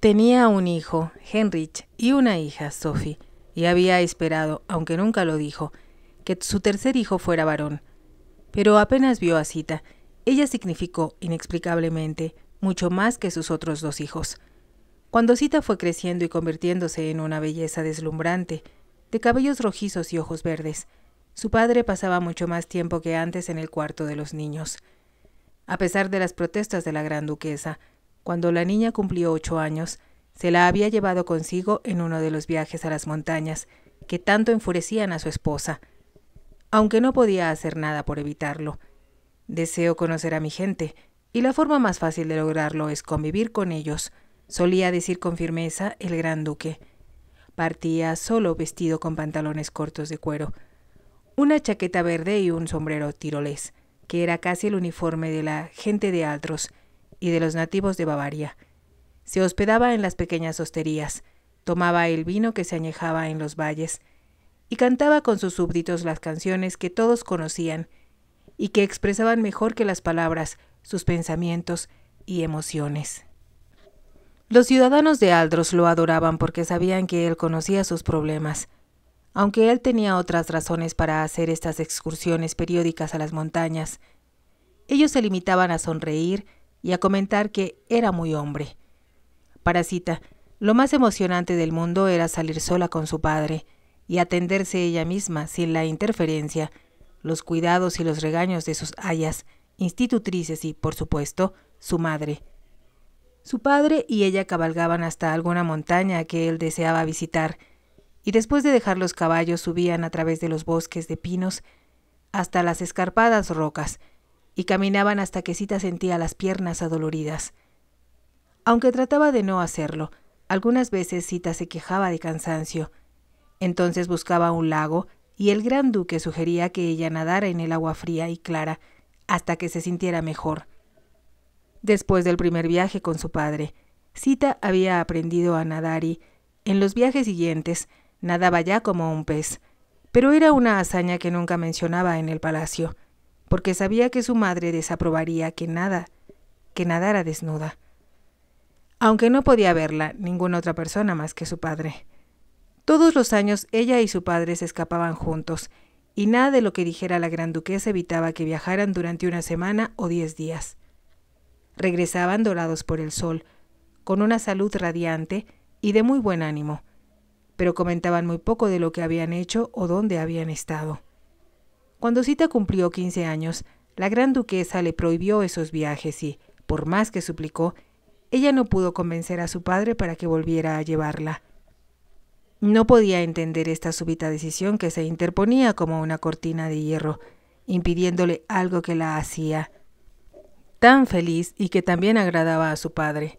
Tenía un hijo, Henrich, y una hija, Sophie, y había esperado, aunque nunca lo dijo, que su tercer hijo fuera varón. Pero apenas vio a Cita, ella significó, inexplicablemente, mucho más que sus otros dos hijos. Cuando Cita fue creciendo y convirtiéndose en una belleza deslumbrante, de cabellos rojizos y ojos verdes, su padre pasaba mucho más tiempo que antes en el cuarto de los niños. A pesar de las protestas de la gran duquesa, cuando la niña cumplió ocho años, se la había llevado consigo en uno de los viajes a las montañas, que tanto enfurecían a su esposa, aunque no podía hacer nada por evitarlo. Deseo conocer a mi gente, y la forma más fácil de lograrlo es convivir con ellos, solía decir con firmeza el gran duque. Partía solo vestido con pantalones cortos de cuero, una chaqueta verde y un sombrero tirolés, que era casi el uniforme de la gente de otros y de los nativos de Bavaria. Se hospedaba en las pequeñas hosterías, tomaba el vino que se añejaba en los valles, y cantaba con sus súbditos las canciones que todos conocían y que expresaban mejor que las palabras sus pensamientos y emociones. Los ciudadanos de Aldros lo adoraban porque sabían que él conocía sus problemas. Aunque él tenía otras razones para hacer estas excursiones periódicas a las montañas, ellos se limitaban a sonreír y a comentar que era muy hombre. Para cita, lo más emocionante del mundo era salir sola con su padre y atenderse ella misma sin la interferencia, los cuidados y los regaños de sus ayas, institutrices y, por supuesto, su madre. Su padre y ella cabalgaban hasta alguna montaña que él deseaba visitar, y después de dejar los caballos subían a través de los bosques de pinos hasta las escarpadas rocas, y caminaban hasta que Cita sentía las piernas adoloridas. Aunque trataba de no hacerlo, algunas veces Cita se quejaba de cansancio. Entonces buscaba un lago y el gran duque sugería que ella nadara en el agua fría y clara hasta que se sintiera mejor. Después del primer viaje con su padre, Cita había aprendido a nadar y, en los viajes siguientes, nadaba ya como un pez, pero era una hazaña que nunca mencionaba en el palacio porque sabía que su madre desaprobaría que nada, que nadara desnuda. Aunque no podía verla ninguna otra persona más que su padre. Todos los años ella y su padre se escapaban juntos, y nada de lo que dijera la gran duquesa evitaba que viajaran durante una semana o diez días. Regresaban dorados por el sol, con una salud radiante y de muy buen ánimo, pero comentaban muy poco de lo que habían hecho o dónde habían estado. Cuando Cita cumplió quince años, la gran duquesa le prohibió esos viajes y, por más que suplicó, ella no pudo convencer a su padre para que volviera a llevarla. No podía entender esta súbita decisión que se interponía como una cortina de hierro, impidiéndole algo que la hacía tan feliz y que también agradaba a su padre.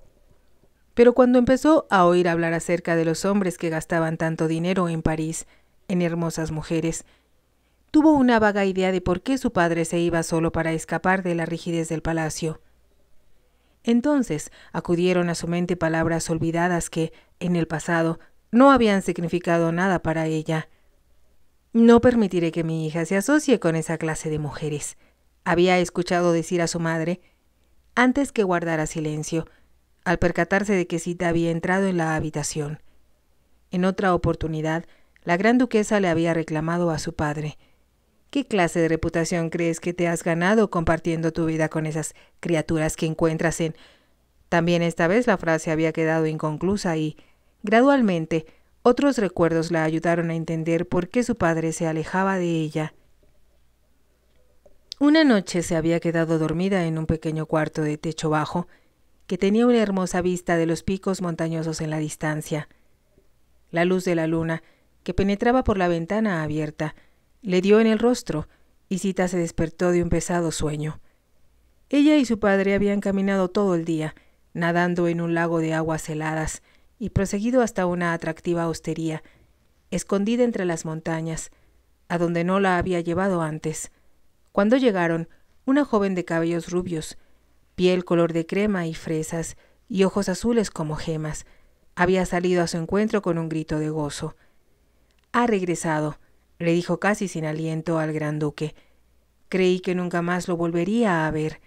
Pero cuando empezó a oír hablar acerca de los hombres que gastaban tanto dinero en París, en hermosas mujeres, tuvo una vaga idea de por qué su padre se iba solo para escapar de la rigidez del palacio. Entonces acudieron a su mente palabras olvidadas que, en el pasado, no habían significado nada para ella. No permitiré que mi hija se asocie con esa clase de mujeres, había escuchado decir a su madre, antes que guardara silencio, al percatarse de que Sita había entrado en la habitación. En otra oportunidad, la gran duquesa le había reclamado a su padre, ¿Qué clase de reputación crees que te has ganado compartiendo tu vida con esas criaturas que encuentras en... También esta vez la frase había quedado inconclusa y, gradualmente, otros recuerdos la ayudaron a entender por qué su padre se alejaba de ella. Una noche se había quedado dormida en un pequeño cuarto de techo bajo, que tenía una hermosa vista de los picos montañosos en la distancia. La luz de la luna, que penetraba por la ventana abierta, le dio en el rostro, y Cita se despertó de un pesado sueño. Ella y su padre habían caminado todo el día, nadando en un lago de aguas heladas, y proseguido hasta una atractiva hostería, escondida entre las montañas, a donde no la había llevado antes. Cuando llegaron, una joven de cabellos rubios, piel color de crema y fresas, y ojos azules como gemas, había salido a su encuentro con un grito de gozo. Ha regresado, le dijo casi sin aliento al gran duque. Creí que nunca más lo volvería a ver.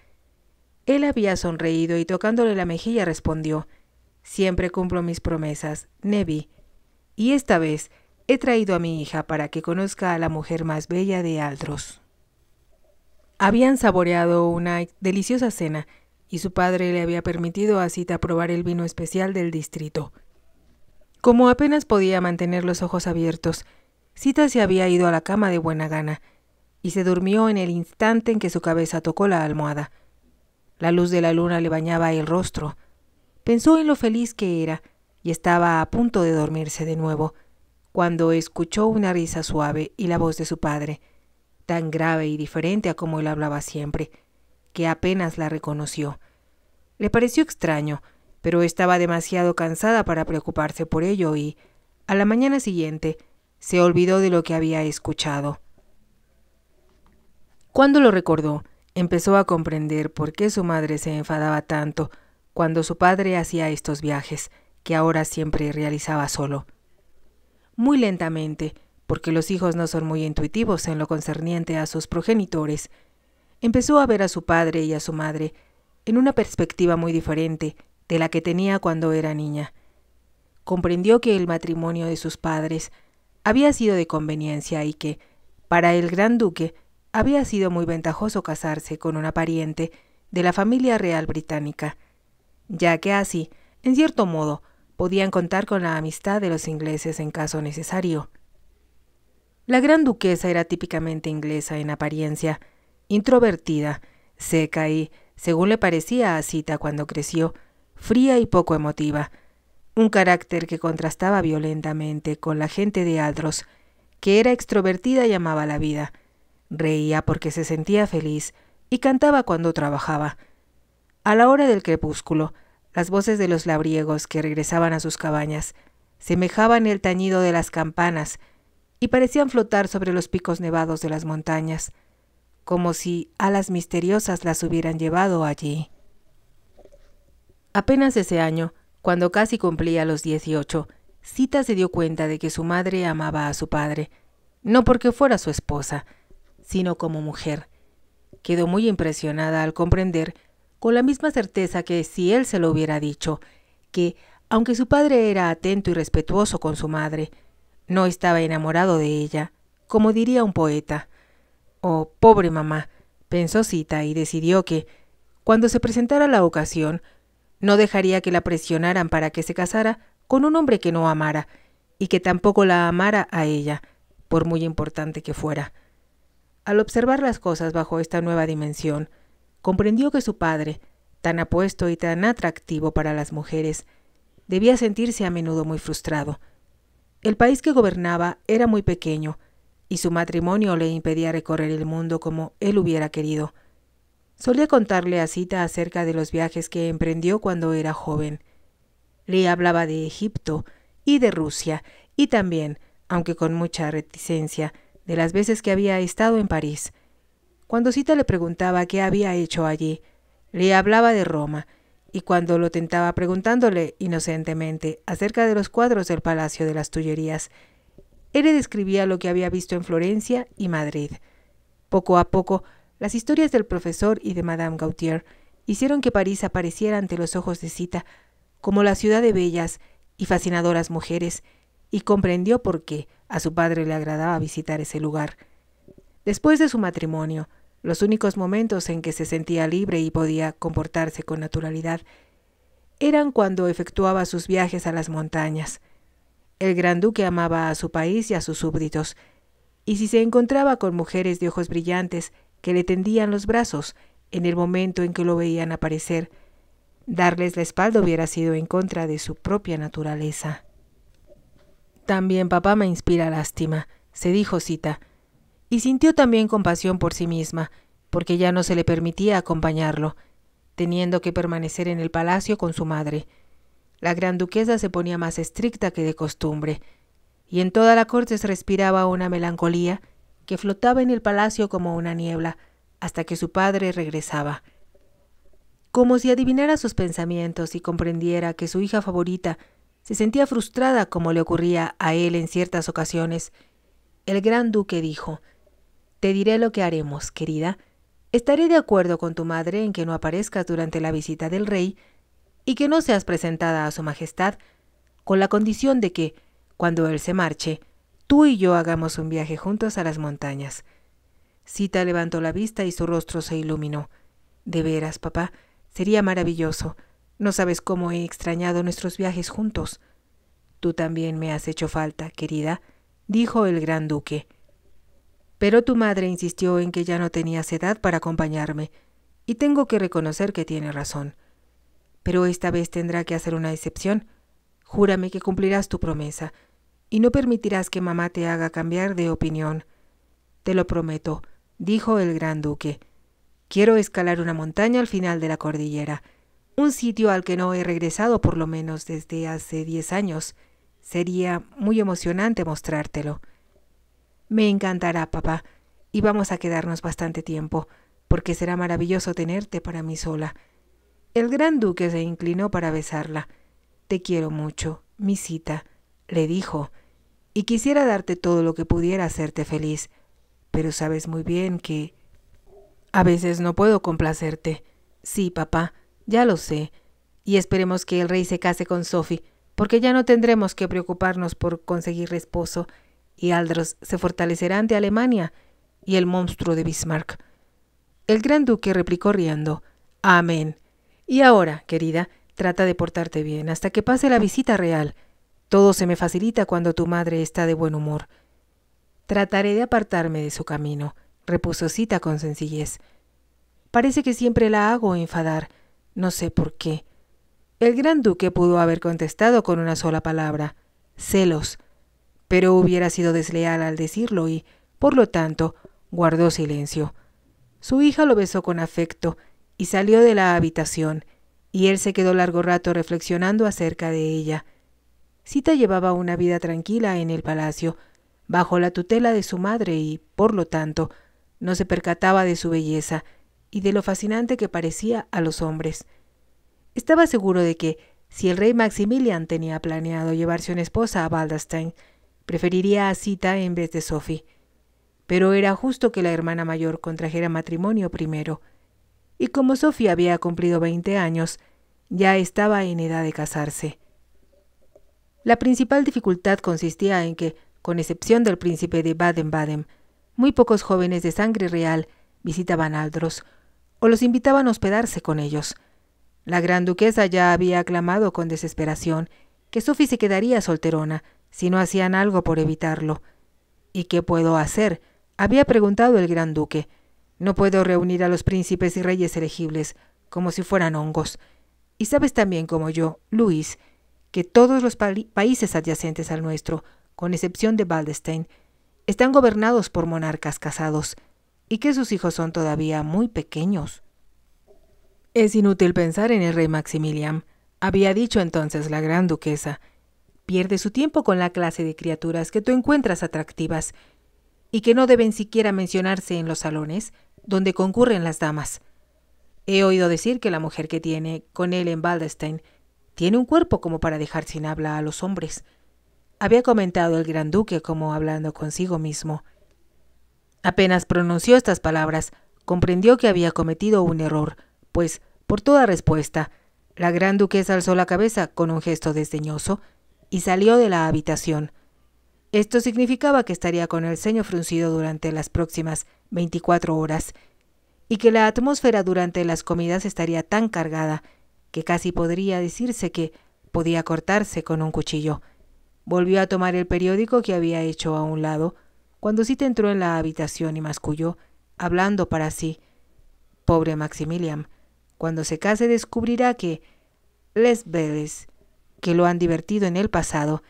Él había sonreído y tocándole la mejilla respondió Siempre cumplo mis promesas, Nevi. Y esta vez he traído a mi hija para que conozca a la mujer más bella de Aldros. Habían saboreado una deliciosa cena, y su padre le había permitido a Cita probar el vino especial del distrito. Como apenas podía mantener los ojos abiertos, Cita se había ido a la cama de buena gana, y se durmió en el instante en que su cabeza tocó la almohada. La luz de la luna le bañaba el rostro. Pensó en lo feliz que era, y estaba a punto de dormirse de nuevo, cuando escuchó una risa suave y la voz de su padre, tan grave y diferente a como él hablaba siempre, que apenas la reconoció. Le pareció extraño, pero estaba demasiado cansada para preocuparse por ello y, a la mañana siguiente, se olvidó de lo que había escuchado. Cuando lo recordó, empezó a comprender por qué su madre se enfadaba tanto cuando su padre hacía estos viajes, que ahora siempre realizaba solo. Muy lentamente, porque los hijos no son muy intuitivos en lo concerniente a sus progenitores, empezó a ver a su padre y a su madre en una perspectiva muy diferente de la que tenía cuando era niña. Comprendió que el matrimonio de sus padres había sido de conveniencia y que, para el gran duque, había sido muy ventajoso casarse con una pariente de la familia real británica, ya que así, en cierto modo, podían contar con la amistad de los ingleses en caso necesario. La gran duquesa era típicamente inglesa en apariencia, introvertida, seca y, según le parecía a Cita cuando creció, fría y poco emotiva, un carácter que contrastaba violentamente con la gente de Aldros, que era extrovertida y amaba la vida, reía porque se sentía feliz y cantaba cuando trabajaba. A la hora del crepúsculo, las voces de los labriegos que regresaban a sus cabañas semejaban el tañido de las campanas y parecían flotar sobre los picos nevados de las montañas, como si alas misteriosas las hubieran llevado allí. Apenas ese año, cuando casi cumplía los 18, Cita se dio cuenta de que su madre amaba a su padre, no porque fuera su esposa, sino como mujer. Quedó muy impresionada al comprender, con la misma certeza que si él se lo hubiera dicho, que, aunque su padre era atento y respetuoso con su madre, no estaba enamorado de ella, como diría un poeta. Oh, pobre mamá, pensó Cita y decidió que, cuando se presentara la ocasión, no dejaría que la presionaran para que se casara con un hombre que no amara y que tampoco la amara a ella, por muy importante que fuera. Al observar las cosas bajo esta nueva dimensión, comprendió que su padre, tan apuesto y tan atractivo para las mujeres, debía sentirse a menudo muy frustrado. El país que gobernaba era muy pequeño, y su matrimonio le impedía recorrer el mundo como él hubiera querido. Solía contarle a Cita acerca de los viajes que emprendió cuando era joven. Le hablaba de Egipto y de Rusia, y también, aunque con mucha reticencia, de las veces que había estado en París. Cuando Cita le preguntaba qué había hecho allí, le hablaba de Roma, y cuando lo tentaba preguntándole inocentemente acerca de los cuadros del Palacio de las Tullerías, él le describía lo que había visto en Florencia y Madrid. Poco a poco las historias del profesor y de Madame Gautier hicieron que París apareciera ante los ojos de Cita como la ciudad de bellas y fascinadoras mujeres, y comprendió por qué a su padre le agradaba visitar ese lugar. Después de su matrimonio, los únicos momentos en que se sentía libre y podía comportarse con naturalidad eran cuando efectuaba sus viajes a las montañas. El gran duque amaba a su país y a sus súbditos, y si se encontraba con mujeres de ojos brillantes que le tendían los brazos en el momento en que lo veían aparecer. Darles la espalda hubiera sido en contra de su propia naturaleza. También papá me inspira lástima, se dijo Cita, y sintió también compasión por sí misma, porque ya no se le permitía acompañarlo, teniendo que permanecer en el palacio con su madre. La gran duquesa se ponía más estricta que de costumbre, y en toda la corte se respiraba una melancolía que flotaba en el palacio como una niebla, hasta que su padre regresaba. Como si adivinara sus pensamientos y comprendiera que su hija favorita se sentía frustrada como le ocurría a él en ciertas ocasiones, el gran duque dijo, Te diré lo que haremos, querida. Estaré de acuerdo con tu madre en que no aparezcas durante la visita del rey y que no seas presentada a su Majestad, con la condición de que, cuando él se marche, Tú y yo hagamos un viaje juntos a las montañas. Cita levantó la vista y su rostro se iluminó. De veras, papá, sería maravilloso. No sabes cómo he extrañado nuestros viajes juntos. Tú también me has hecho falta, querida, dijo el gran duque. Pero tu madre insistió en que ya no tenías edad para acompañarme, y tengo que reconocer que tiene razón. Pero esta vez tendrá que hacer una excepción. Júrame que cumplirás tu promesa, y no permitirás que mamá te haga cambiar de opinión. Te lo prometo, dijo el gran duque. Quiero escalar una montaña al final de la cordillera, un sitio al que no he regresado por lo menos desde hace diez años. Sería muy emocionante mostrártelo. Me encantará, papá, y vamos a quedarnos bastante tiempo, porque será maravilloso tenerte para mí sola. El gran duque se inclinó para besarla. Te quiero mucho, mi cita, le dijo y quisiera darte todo lo que pudiera hacerte feliz, pero sabes muy bien que... A veces no puedo complacerte. Sí, papá, ya lo sé. Y esperemos que el rey se case con Sophie, porque ya no tendremos que preocuparnos por conseguir esposo, y Aldros se fortalecerá ante Alemania y el monstruo de Bismarck. El gran duque replicó riendo. Amén. Y ahora, querida, trata de portarte bien hasta que pase la visita real. Todo se me facilita cuando tu madre está de buen humor. Trataré de apartarme de su camino, repuso Cita con sencillez. Parece que siempre la hago enfadar. No sé por qué. El gran duque pudo haber contestado con una sola palabra, celos, pero hubiera sido desleal al decirlo y, por lo tanto, guardó silencio. Su hija lo besó con afecto y salió de la habitación, y él se quedó largo rato reflexionando acerca de ella. Sita llevaba una vida tranquila en el palacio, bajo la tutela de su madre y, por lo tanto, no se percataba de su belleza y de lo fascinante que parecía a los hombres. Estaba seguro de que, si el rey Maximilian tenía planeado llevarse una esposa a Baldastein, preferiría a Sita en vez de Sophie. Pero era justo que la hermana mayor contrajera matrimonio primero. Y como Sophie había cumplido veinte años, ya estaba en edad de casarse. La principal dificultad consistía en que, con excepción del príncipe de Baden-Baden, muy pocos jóvenes de sangre real visitaban Aldros o los invitaban a hospedarse con ellos. La gran duquesa ya había aclamado con desesperación que Sophie se quedaría solterona si no hacían algo por evitarlo. ¿Y qué puedo hacer? había preguntado el gran duque. No puedo reunir a los príncipes y reyes elegibles como si fueran hongos. Y sabes también como yo, Luis, que todos los países adyacentes al nuestro, con excepción de Baldestein, están gobernados por monarcas casados y que sus hijos son todavía muy pequeños. Es inútil pensar en el rey Maximilian, había dicho entonces la gran duquesa. Pierde su tiempo con la clase de criaturas que tú encuentras atractivas y que no deben siquiera mencionarse en los salones donde concurren las damas. He oído decir que la mujer que tiene con él en Baldestein, tiene un cuerpo como para dejar sin habla a los hombres, había comentado el gran duque como hablando consigo mismo. Apenas pronunció estas palabras, comprendió que había cometido un error, pues, por toda respuesta, la gran duquesa alzó la cabeza con un gesto desdeñoso y salió de la habitación. Esto significaba que estaría con el ceño fruncido durante las próximas veinticuatro horas y que la atmósfera durante las comidas estaría tan cargada que casi podría decirse que podía cortarse con un cuchillo. Volvió a tomar el periódico que había hecho a un lado, cuando Sita entró en la habitación y masculló, hablando para sí. Pobre Maximilian, cuando se case descubrirá que les Belles, que lo han divertido en el pasado,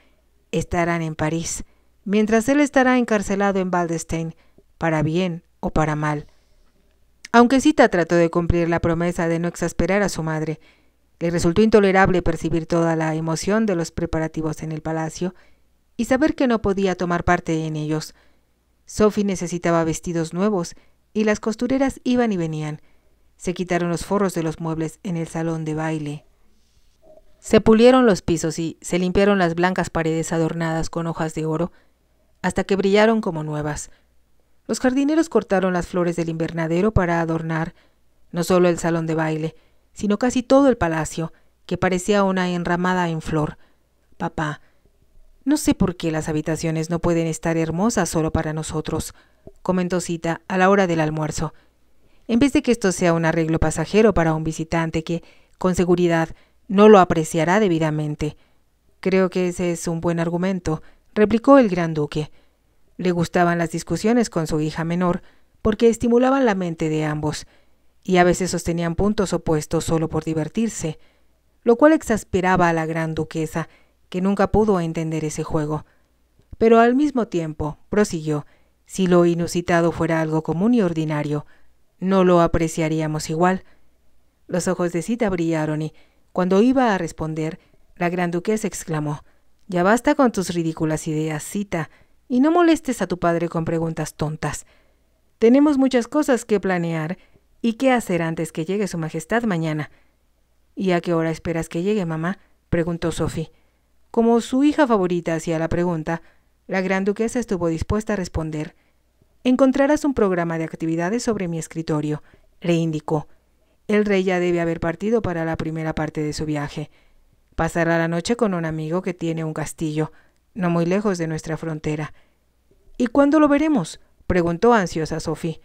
estarán en París, mientras él estará encarcelado en baldestein para bien o para mal. Aunque Sita trató de cumplir la promesa de no exasperar a su madre, le resultó intolerable percibir toda la emoción de los preparativos en el palacio y saber que no podía tomar parte en ellos. Sophie necesitaba vestidos nuevos y las costureras iban y venían. Se quitaron los forros de los muebles en el salón de baile. Se pulieron los pisos y se limpiaron las blancas paredes adornadas con hojas de oro hasta que brillaron como nuevas. Los jardineros cortaron las flores del invernadero para adornar no solo el salón de baile, sino casi todo el palacio, que parecía una enramada en flor. Papá, no sé por qué las habitaciones no pueden estar hermosas solo para nosotros, comentó Cita a la hora del almuerzo. En vez de que esto sea un arreglo pasajero para un visitante que, con seguridad, no lo apreciará debidamente. Creo que ese es un buen argumento, replicó el gran duque. Le gustaban las discusiones con su hija menor, porque estimulaban la mente de ambos, y a veces sostenían puntos opuestos solo por divertirse, lo cual exasperaba a la gran duquesa, que nunca pudo entender ese juego. Pero al mismo tiempo, prosiguió, si lo inusitado fuera algo común y ordinario, no lo apreciaríamos igual. Los ojos de Cita brillaron y, cuando iba a responder, la gran duquesa exclamó Ya basta con tus ridículas ideas, Cita, y no molestes a tu padre con preguntas tontas. Tenemos muchas cosas que planear ¿Y qué hacer antes que llegue Su Majestad mañana? ¿Y a qué hora esperas que llegue, mamá? preguntó Sophie. Como su hija favorita hacía la pregunta, la gran duquesa estuvo dispuesta a responder. Encontrarás un programa de actividades sobre mi escritorio, le indicó. El rey ya debe haber partido para la primera parte de su viaje. Pasará la noche con un amigo que tiene un castillo, no muy lejos de nuestra frontera. ¿Y cuándo lo veremos? preguntó ansiosa Sophie.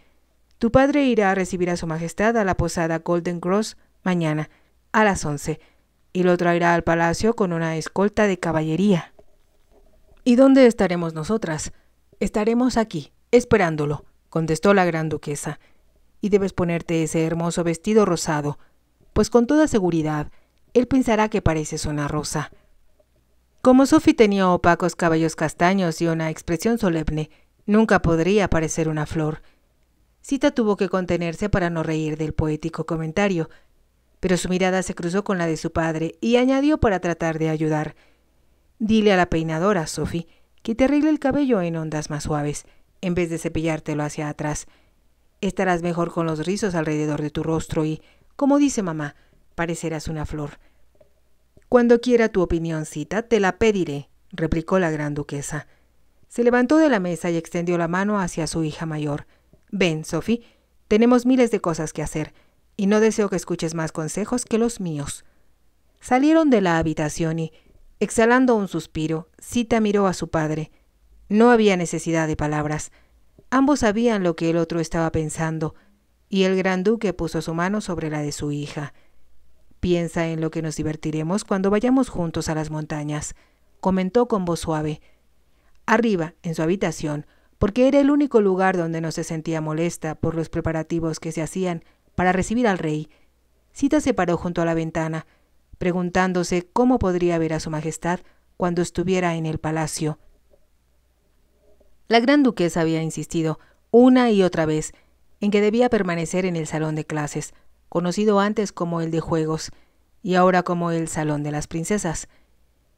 Tu padre irá a recibir a Su Majestad a la posada Golden Cross mañana, a las once, y lo traerá al palacio con una escolta de caballería. ¿Y dónde estaremos nosotras? Estaremos aquí, esperándolo, contestó la gran duquesa. Y debes ponerte ese hermoso vestido rosado, pues con toda seguridad, él pensará que pareces una rosa. Como Sophie tenía opacos cabellos castaños y una expresión solemne, nunca podría parecer una flor. Cita tuvo que contenerse para no reír del poético comentario, pero su mirada se cruzó con la de su padre y añadió para tratar de ayudar. Dile a la peinadora, Sophie, que te arregle el cabello en ondas más suaves, en vez de cepillártelo hacia atrás. Estarás mejor con los rizos alrededor de tu rostro y, como dice mamá, parecerás una flor. Cuando quiera tu opinión, Cita, te la pediré, replicó la gran duquesa. Se levantó de la mesa y extendió la mano hacia su hija mayor. Ven, Sophie, tenemos miles de cosas que hacer, y no deseo que escuches más consejos que los míos. Salieron de la habitación y, exhalando un suspiro, Sita miró a su padre. No había necesidad de palabras. Ambos sabían lo que el otro estaba pensando, y el gran duque puso su mano sobre la de su hija. Piensa en lo que nos divertiremos cuando vayamos juntos a las montañas, comentó con voz suave. Arriba, en su habitación, porque era el único lugar donde no se sentía molesta por los preparativos que se hacían para recibir al rey. Cita se paró junto a la ventana, preguntándose cómo podría ver a su Majestad cuando estuviera en el palacio. La gran duquesa había insistido una y otra vez en que debía permanecer en el salón de clases, conocido antes como el de juegos, y ahora como el salón de las princesas.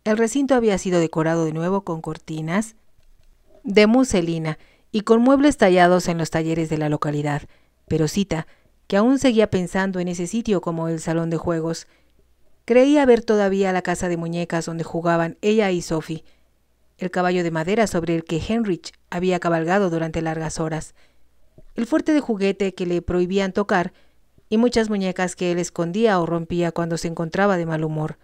El recinto había sido decorado de nuevo con cortinas, de muselina y con muebles tallados en los talleres de la localidad, pero cita que aún seguía pensando en ese sitio como el salón de juegos. Creía ver todavía la casa de muñecas donde jugaban ella y Sophie, el caballo de madera sobre el que Henrich había cabalgado durante largas horas, el fuerte de juguete que le prohibían tocar y muchas muñecas que él escondía o rompía cuando se encontraba de mal humor.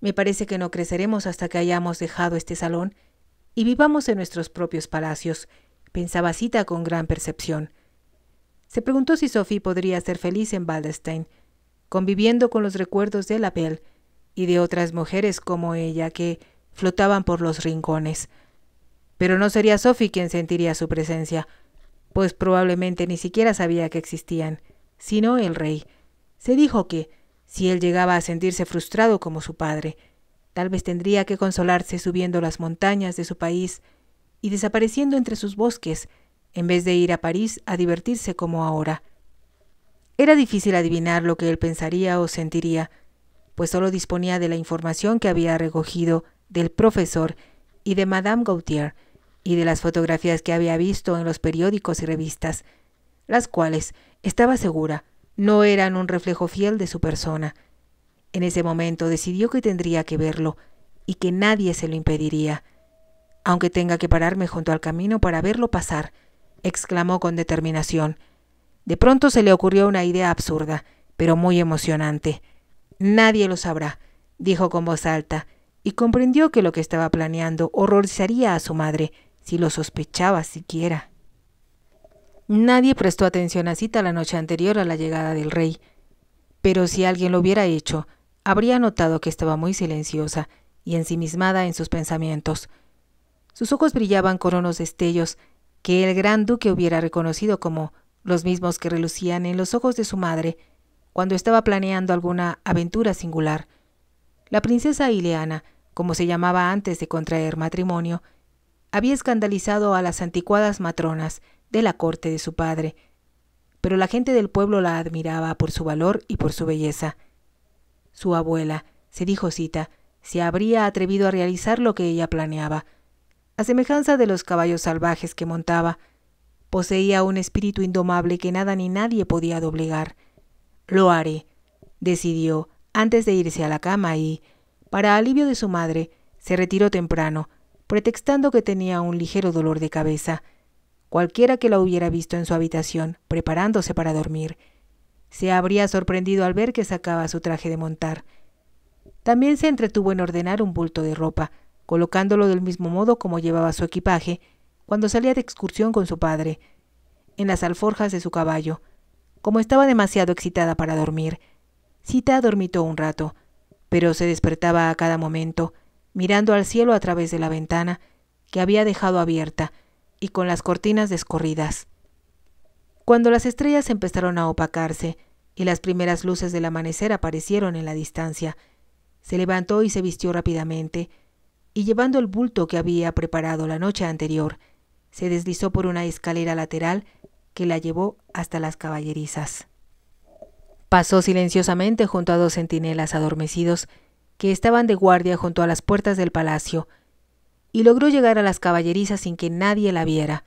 Me parece que no creceremos hasta que hayamos dejado este salón, y vivamos en nuestros propios palacios, pensaba Cita con gran percepción. Se preguntó si Sophie podría ser feliz en Baldestein, conviviendo con los recuerdos de la y de otras mujeres como ella que flotaban por los rincones. Pero no sería Sophie quien sentiría su presencia, pues probablemente ni siquiera sabía que existían, sino el rey. Se dijo que, si él llegaba a sentirse frustrado como su padre, Tal vez tendría que consolarse subiendo las montañas de su país y desapareciendo entre sus bosques, en vez de ir a París a divertirse como ahora. Era difícil adivinar lo que él pensaría o sentiría, pues solo disponía de la información que había recogido del profesor y de Madame Gautier, y de las fotografías que había visto en los periódicos y revistas, las cuales, estaba segura, no eran un reflejo fiel de su persona. En ese momento decidió que tendría que verlo y que nadie se lo impediría. Aunque tenga que pararme junto al camino para verlo pasar, exclamó con determinación. De pronto se le ocurrió una idea absurda, pero muy emocionante. Nadie lo sabrá, dijo con voz alta, y comprendió que lo que estaba planeando horrorizaría a su madre, si lo sospechaba siquiera. Nadie prestó atención a Cita la noche anterior a la llegada del rey, pero si alguien lo hubiera hecho, habría notado que estaba muy silenciosa y ensimismada en sus pensamientos. Sus ojos brillaban con unos destellos que el gran duque hubiera reconocido como los mismos que relucían en los ojos de su madre cuando estaba planeando alguna aventura singular. La princesa Ileana, como se llamaba antes de contraer matrimonio, había escandalizado a las anticuadas matronas de la corte de su padre, pero la gente del pueblo la admiraba por su valor y por su belleza su abuela, se dijo Cita, se habría atrevido a realizar lo que ella planeaba. A semejanza de los caballos salvajes que montaba, poseía un espíritu indomable que nada ni nadie podía doblegar. Lo haré, decidió, antes de irse a la cama y, para alivio de su madre, se retiró temprano, pretextando que tenía un ligero dolor de cabeza. Cualquiera que la hubiera visto en su habitación, preparándose para dormir, se habría sorprendido al ver que sacaba su traje de montar. También se entretuvo en ordenar un bulto de ropa, colocándolo del mismo modo como llevaba su equipaje cuando salía de excursión con su padre, en las alforjas de su caballo. Como estaba demasiado excitada para dormir, Cita dormitó un rato, pero se despertaba a cada momento, mirando al cielo a través de la ventana que había dejado abierta y con las cortinas descorridas cuando las estrellas empezaron a opacarse y las primeras luces del amanecer aparecieron en la distancia. Se levantó y se vistió rápidamente, y llevando el bulto que había preparado la noche anterior, se deslizó por una escalera lateral que la llevó hasta las caballerizas. Pasó silenciosamente junto a dos centinelas adormecidos que estaban de guardia junto a las puertas del palacio, y logró llegar a las caballerizas sin que nadie la viera.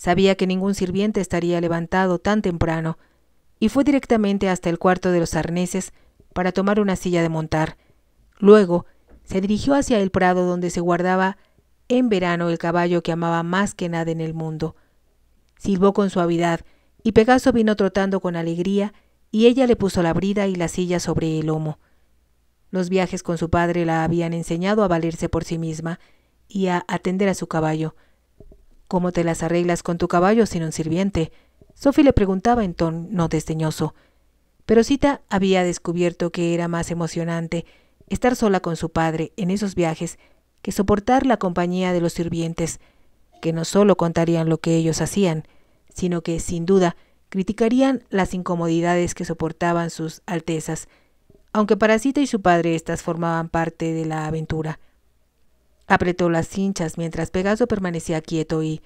Sabía que ningún sirviente estaría levantado tan temprano, y fue directamente hasta el cuarto de los arneses para tomar una silla de montar. Luego, se dirigió hacia el prado donde se guardaba en verano el caballo que amaba más que nada en el mundo. Silbó con suavidad, y Pegaso vino trotando con alegría, y ella le puso la brida y la silla sobre el lomo. Los viajes con su padre la habían enseñado a valerse por sí misma y a atender a su caballo. ¿Cómo te las arreglas con tu caballo sin un sirviente? Sophie le preguntaba en tono desdeñoso. Pero Cita había descubierto que era más emocionante estar sola con su padre en esos viajes que soportar la compañía de los sirvientes, que no solo contarían lo que ellos hacían, sino que, sin duda, criticarían las incomodidades que soportaban sus altezas, aunque para Cita y su padre estas formaban parte de la aventura. Apretó las cinchas mientras Pegaso permanecía quieto y,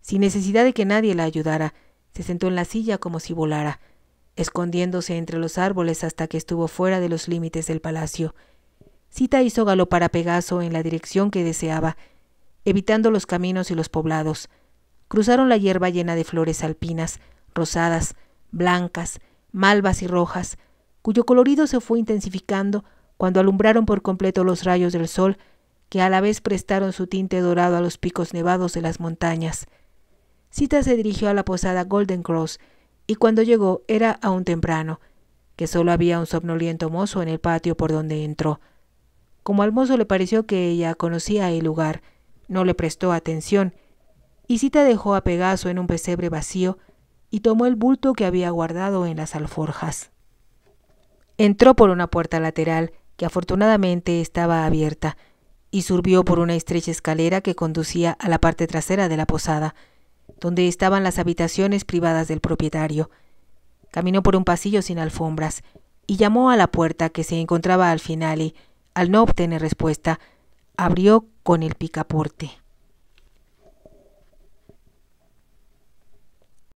sin necesidad de que nadie la ayudara, se sentó en la silla como si volara, escondiéndose entre los árboles hasta que estuvo fuera de los límites del palacio. Cita hizo galopar a Pegaso en la dirección que deseaba, evitando los caminos y los poblados. Cruzaron la hierba llena de flores alpinas, rosadas, blancas, malvas y rojas, cuyo colorido se fue intensificando cuando alumbraron por completo los rayos del sol que a la vez prestaron su tinte dorado a los picos nevados de las montañas. Cita se dirigió a la posada Golden Cross, y cuando llegó era aún temprano, que solo había un somnoliento mozo en el patio por donde entró. Como al mozo le pareció que ella conocía el lugar, no le prestó atención, y Sita dejó a Pegaso en un pesebre vacío y tomó el bulto que había guardado en las alforjas. Entró por una puerta lateral que afortunadamente estaba abierta, y subió por una estrecha escalera que conducía a la parte trasera de la posada, donde estaban las habitaciones privadas del propietario. Caminó por un pasillo sin alfombras y llamó a la puerta que se encontraba al final y, al no obtener respuesta, abrió con el picaporte.